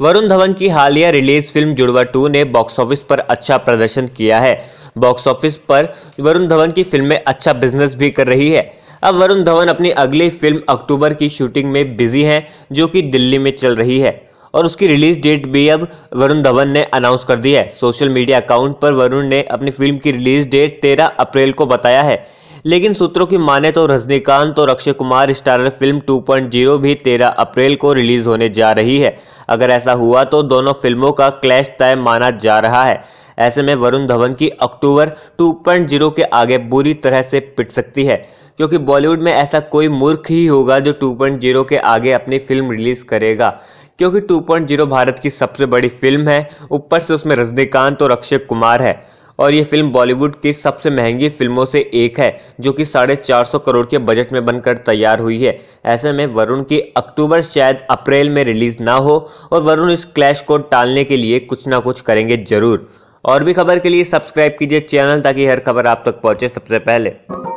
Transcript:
वरुण धवन की हालिया release film Judwaa two ने बॉक्स ऑफिस पर अच्छा प्रदर्शन किया है बॉक्स ऑफिस पर वरुण धवन की फिल्में अच्छा बिजनेस भी कर रही है अब वरुण धवन अपनी अगली फिल्म अक्टूबर की शूटिंग में बिजी हैं जो कि दिल्ली में चल रही है और उसकी रिलीज डेट भी अब वरुण धवन ने अनाउंस कर दी है सोशल मीडिया अकाउंट पर वरुण ने अपनी फिल्म की रिलीज डेट 13 अप्रैल को बताया है लेकिन सूत्रों की माने तो रजनीकांत और अक्षय कुमार स्टारर फिल्म 2.0 भी 13 अप्रैल को रिलीज होने जा रही है अगर ऐसा हुआ तो दोनों फिल्मों का क्लैश तय माना जा रहा है ऐसे में वरुण धवन की अक्टूबर 2.0 के आगे बुरी तरह से पिट सकती है क्योंकि बॉलीवुड में ऐसा कोई मूर्ख ही होगा जो 2.0 के आगे अपनी फिल्म रिलीज़ करेगा क्योंकि 2.0 भारत की सबसे बड़ी फिल्म है ऊपर से उसमें रजनीकांत और अक्षय कुमार है और ये फिल्म बॉलीवुड की सबसे महंगी फिल्मों से एक है जो कि साढ़े चार सौ करोड़ के बजट में बनकर तैयार हुई है ऐसे में वरुण की अक्टूबर शायद अप्रैल में रिलीज़ ना हो और वरुण इस क्लैश को टालने के लिए कुछ ना कुछ करेंगे ज़रूर और भी खबर के लिए सब्सक्राइब कीजिए चैनल ताकि हर खबर आप तक पहुँचे सबसे पहले